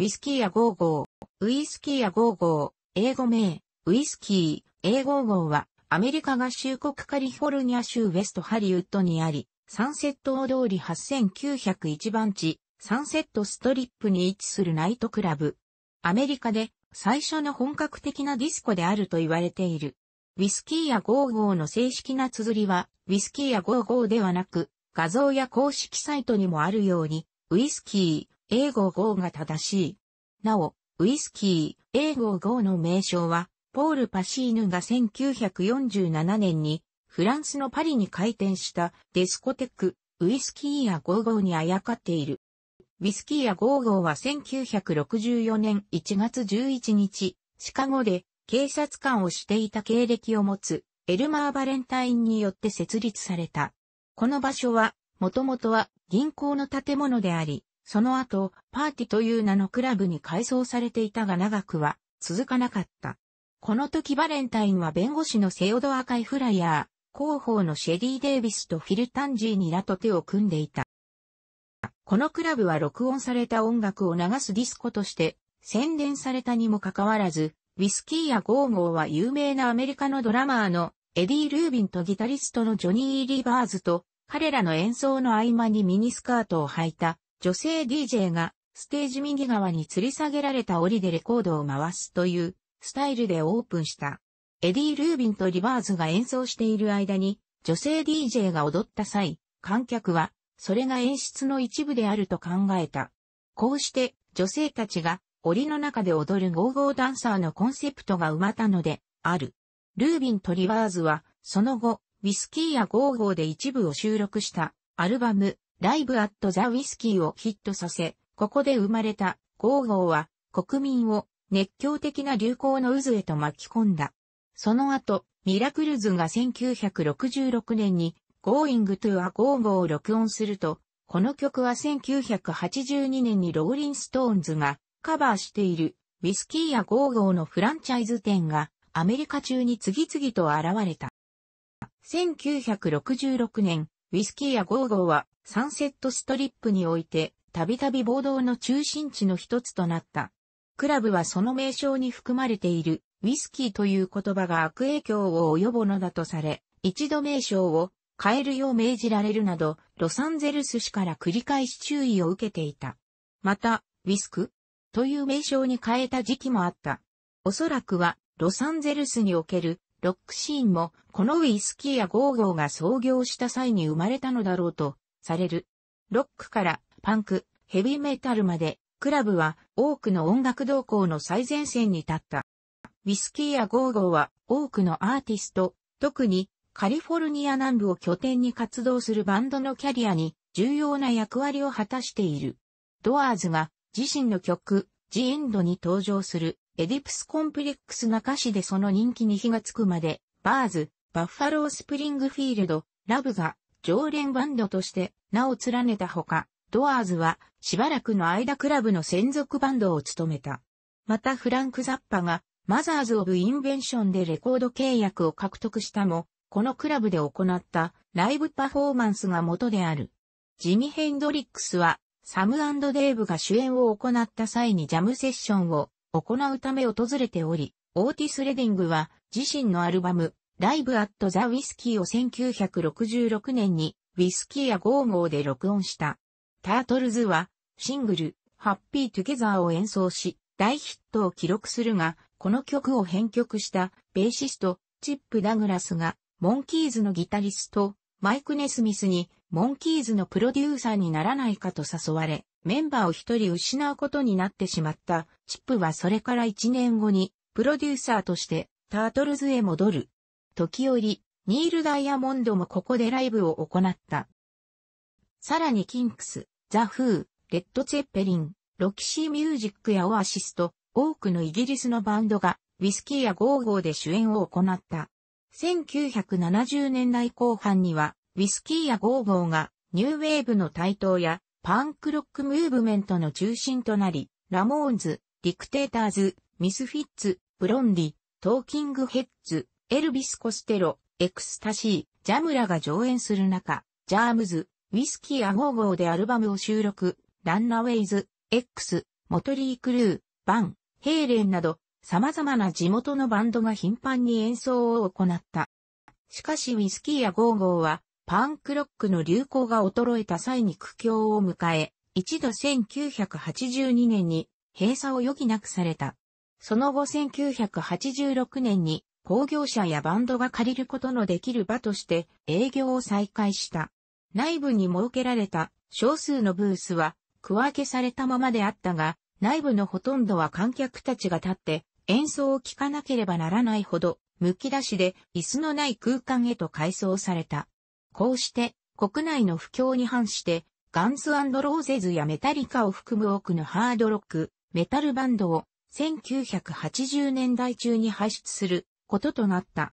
ウィスキーやゴーゴー、ウィスキーやゴーゴー、英語名、ウィスキー、英語号は、アメリカ合衆国カリフォルニア州ウェストハリウッドにあり、サンセット大通り8901番地、サンセットストリップに位置するナイトクラブ。アメリカで最初の本格的なディスコであると言われている。ウィスキーやゴーゴーの正式な綴りは、ウィスキーやゴーゴーではなく、画像や公式サイトにもあるように、ウィスキー、A55 が正しい。なお、ウイスキー A55 の名称は、ポール・パシーヌが1947年にフランスのパリに開店したデスコテック、ウイスキーや55にあやかっている。ウィスキーや55は1964年1月11日、シカゴで警察官をしていた経歴を持つエルマー・バレンタインによって設立された。この場所は、もともとは銀行の建物であり、その後、パーティという名のクラブに改装されていたが長くは続かなかった。この時バレンタインは弁護士のセオドア・カイフライヤー、広報のシェリー・デイビスとフィル・タンジーニらと手を組んでいた。このクラブは録音された音楽を流すディスコとして宣伝されたにもかかわらず、ウィスキーやゴーゴーは有名なアメリカのドラマーのエディ・ルービンとギタリストのジョニー・リバーズと彼らの演奏の合間にミニスカートを履いた女性 DJ がステージ右側に吊り下げられた檻でレコードを回すというスタイルでオープンした。エディ・ルービンとリバーズが演奏している間に女性 DJ が踊った際、観客はそれが演出の一部であると考えた。こうして女性たちが檻の中で踊るゴーゴーダンサーのコンセプトが埋まったのである。ルービンとリバーズはその後、ウィスキーやゴーゴーで一部を収録したアルバムライブアットザ・ウィスキーをヒットさせ、ここで生まれた、ゴーゴーは、国民を熱狂的な流行の渦へと巻き込んだ。その後、ミラクルズが1966年に Going to a Go-Go を録音すると、この曲は1982年にローリン・ストーンズがカバーしているウィスキーやゴーゴーのフランチャイズ店がアメリカ中に次々と現れた。1966年、ウィスキーやゴーゴーはサンセットストリップにおいて、たびたび暴動の中心地の一つとなった。クラブはその名称に含まれている、ウィスキーという言葉が悪影響を及ぼのだとされ、一度名称を変えるよう命じられるなど、ロサンゼルス市から繰り返し注意を受けていた。また、ウィスクという名称に変えた時期もあった。おそらくは、ロサンゼルスにおけるロックシーンも、このウィスキーやゴーゴーが創業した際に生まれたのだろうとされる。ロックからパンク、ヘビーメタルまで、クラブは多くの音楽動向の最前線に立った。ウィスキーやゴーゴーは多くのアーティスト、特にカリフォルニア南部を拠点に活動するバンドのキャリアに重要な役割を果たしている。ドアーズが自身の曲、ジ・エンドに登場するエディプスコンプレックスな歌詞でその人気に火がつくまで、バーズ、バッファロースプリングフィールド、ラブが常連バンドとして名を連ねたほか、ドアーズはしばらくの間クラブの専属バンドを務めた。またフランク・ザッパがマザーズ・オブ・インベンションでレコード契約を獲得したも、このクラブで行ったライブパフォーマンスが元である。ジミ・ヘンドリックスはサムデーブが主演を行った際にジャムセッションを行うため訪れており、オーティス・レディングは自身のアルバムライブアットザ・ウィスキーを1966年にウィスキーやゴーゴーで録音した。タートルズはシングルハッピー・トゥゲザーを演奏し大ヒットを記録するが、この曲を編曲したベーシストチップ・ダグラスがモンキーズのギタリストマイク・ネスミスにモンキーズのプロデューサーにならないかと誘われ、メンバーを一人失うことになってしまったチップはそれから1年後にプロデューサーとしてタートルズへ戻る。時折、ニール・ダイヤモンドもここでライブを行った。さらにキンクス、ザ・フー、レッド・ツェッペリン、ロキシー・ミュージックやオアシスと、多くのイギリスのバンドが、ウィスキーやゴーゴーで主演を行った。1970年代後半には、ウィスキーやゴーゴーが、ニューウェーブの台頭や、パンクロックムーブメントの中心となり、ラモーンズ、ディクテーターズ、ミスフィッツ、ブロンディ、トーキングヘッズ、エルビス・コステロ、エクスタシー、ジャムラが上演する中、ジャームズ、ウィスキー・アゴーゴーでアルバムを収録、ランナウェイズ、X、モトリー・クルー、バン、ヘイレンなど、様々な地元のバンドが頻繁に演奏を行った。しかしウィスキー・アゴーゴーは、パンクロックの流行が衰えた際に苦境を迎え、一度1982年に閉鎖を余儀なくされた。その後1986年に工業者やバンドが借りることのできる場として営業を再開した。内部に設けられた少数のブースは区分けされたままであったが、内部のほとんどは観客たちが立って演奏を聴かなければならないほど、むき出しで椅子のない空間へと改装された。こうして国内の不況に反してガンズローゼズやメタリカを含む多くのハードロック、メタルバンドを1980年代中に排出することとなった。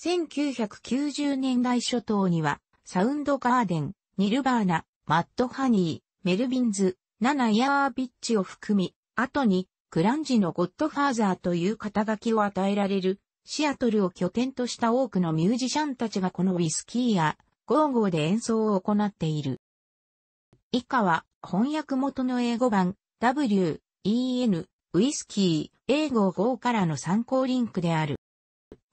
1990年代初頭には、サウンドガーデン、ニルバーナ、マッドハニー、メルビンズ、ナナ・ヤービッチを含み、後に、クランジのゴッドファーザーという肩書きを与えられる、シアトルを拠点とした多くのミュージシャンたちがこのウィスキーや、ゴーゴーで演奏を行っている。以下は、翻訳元の英語版、W、EN、ウィスキー、英語5からの参考リンクである。